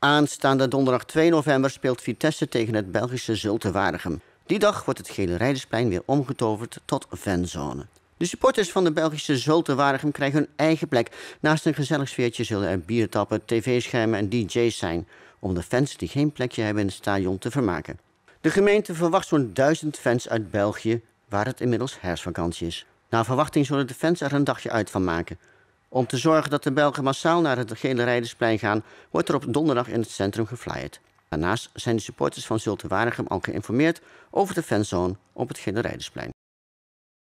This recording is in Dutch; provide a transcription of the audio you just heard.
Aanstaande donderdag 2 november speelt Vitesse tegen het Belgische Zulte Waregem. Die dag wordt het Gele Rijdersplein weer omgetoverd tot fanzone. De supporters van de Belgische Zulte Waregem krijgen hun eigen plek. Naast een gezellig sfeertje zullen er biertappen, tv-schermen en dj's zijn... om de fans die geen plekje hebben in het stadion te vermaken. De gemeente verwacht zo'n duizend fans uit België... waar het inmiddels herfstvakantie is. Na verwachting zullen de fans er een dagje uit van maken... Om te zorgen dat de Belgen massaal naar het Gele Rijdersplein gaan, wordt er op donderdag in het centrum geflyerd. Daarnaast zijn de supporters van Zulte Waregem al geïnformeerd over de fanzone op het Gele Rijdersplein.